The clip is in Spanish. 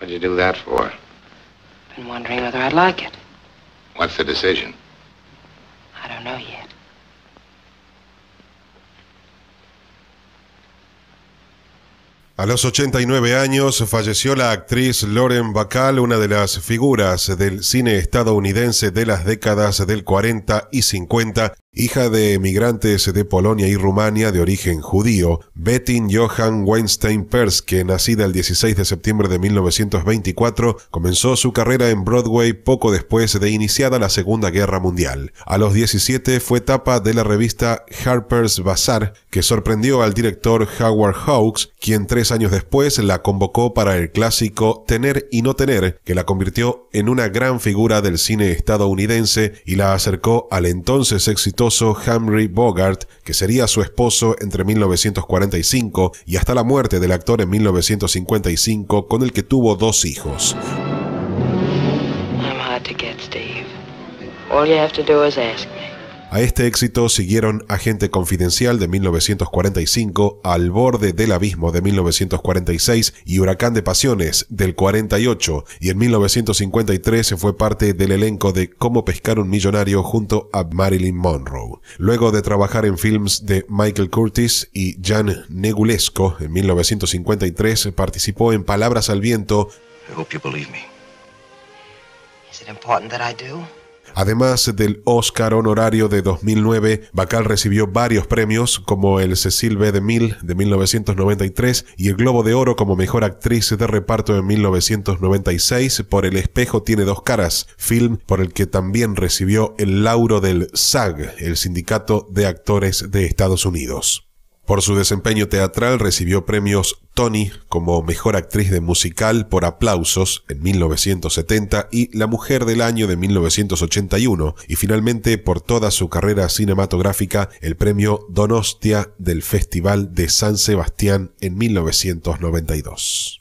What'd you do that for? Been wondering whether I'd like it. What's the decision? I don't know yet. A los 89 años falleció la actriz Lauren Bacall, una de las figuras del cine estadounidense de las décadas del 40 y 50, Hija de emigrantes de Polonia y Rumania de origen judío, Bettin Johann Weinstein que nacida el 16 de septiembre de 1924, comenzó su carrera en Broadway poco después de iniciada la Segunda Guerra Mundial. A los 17 fue tapa de la revista Harper's Bazaar, que sorprendió al director Howard Hawks, quien tres años después la convocó para el clásico Tener y No Tener, que la convirtió en una gran figura del cine estadounidense y la acercó al entonces éxito Henry Bogart, que sería su esposo entre 1945 y hasta la muerte del actor en 1955, con el que tuvo dos hijos. A este éxito siguieron Agente Confidencial de 1945, Al Borde del Abismo de 1946 y Huracán de Pasiones del 48, y en 1953 fue parte del elenco de Cómo pescar un millonario junto a Marilyn Monroe. Luego de trabajar en films de Michael Curtis y Jan Negulesco en 1953, participó en Palabras al Viento. Además del Oscar honorario de 2009, Bacal recibió varios premios como el Cecil B. DeMille de 1993 y el Globo de Oro como mejor actriz de reparto en 1996 por El espejo tiene dos caras, film por el que también recibió el lauro del SAG, el Sindicato de Actores de Estados Unidos. Por su desempeño teatral recibió premios Tony como Mejor Actriz de Musical por Aplausos en 1970 y La Mujer del Año de 1981 y finalmente por toda su carrera cinematográfica el premio Donostia del Festival de San Sebastián en 1992.